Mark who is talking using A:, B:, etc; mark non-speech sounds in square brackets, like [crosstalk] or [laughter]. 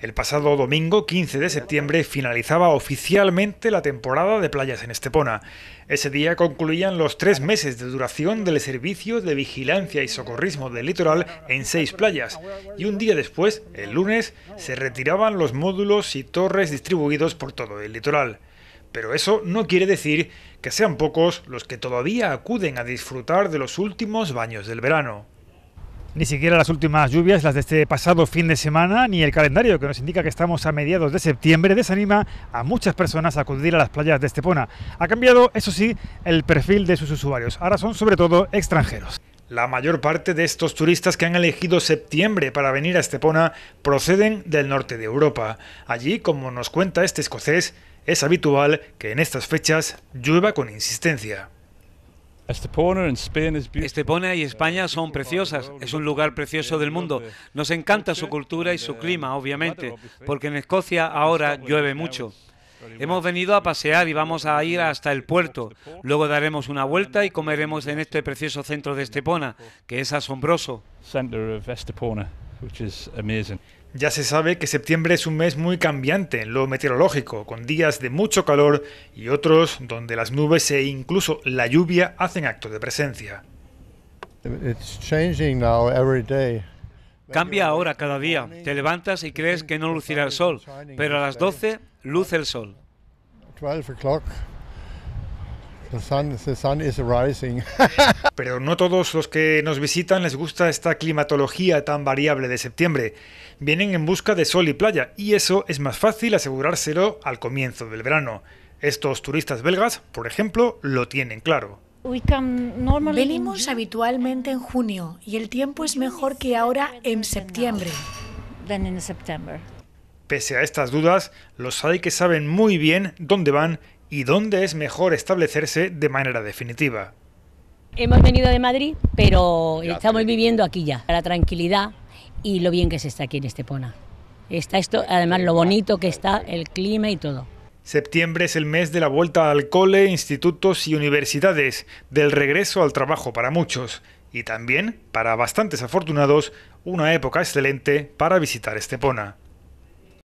A: El pasado domingo 15 de septiembre finalizaba oficialmente la temporada de playas en Estepona. Ese día concluían los tres meses de duración del servicio de vigilancia y socorrismo del litoral en seis playas y un día después, el lunes, se retiraban los módulos y torres distribuidos por todo el litoral. Pero eso no quiere decir que sean pocos los que todavía acuden a disfrutar de los últimos baños del verano. Ni siquiera las últimas lluvias, las de este pasado fin de semana, ni el calendario que nos indica que estamos a mediados de septiembre, desanima a muchas personas a acudir a las playas de Estepona. Ha cambiado, eso sí, el perfil de sus usuarios. Ahora son sobre todo extranjeros. La mayor parte de estos turistas que han elegido septiembre para venir a Estepona proceden del norte de Europa. Allí, como nos cuenta este escocés, es habitual que en estas fechas llueva con insistencia. Estepona
B: y España son preciosas, es un lugar precioso del mundo. Nos encanta su cultura y su clima, obviamente, porque en Escocia ahora llueve mucho. Hemos venido a pasear y vamos a ir hasta el puerto. Luego daremos una vuelta y comeremos en este precioso centro de Estepona, que es asombroso.
A: Ya se sabe que septiembre es un mes muy cambiante en lo meteorológico, con días de mucho calor y otros donde las nubes e incluso la lluvia hacen acto de presencia.
B: Cambia ahora cada día. Te levantas y crees que no lucirá el sol, pero a las 12 luce el sol
A: rising. [laughs] Pero no todos los que nos visitan les gusta esta climatología tan variable de septiembre. Vienen en busca de sol y playa, y eso es más fácil asegurárselo al comienzo del verano. Estos turistas belgas, por ejemplo, lo tienen claro.
B: Venimos habitualmente en junio y el tiempo es mejor que ahora en septiembre.
A: Pese a estas dudas, los hay que saben muy bien dónde van y dónde es mejor establecerse de manera definitiva.
B: Hemos venido de Madrid, pero estamos viviendo aquí ya, la tranquilidad y lo bien que se está aquí en Estepona. Está esto, además lo bonito que está el clima y todo.
A: Septiembre es el mes de la vuelta al cole, institutos y universidades, del regreso al trabajo para muchos y también, para bastantes afortunados, una época excelente para visitar Estepona.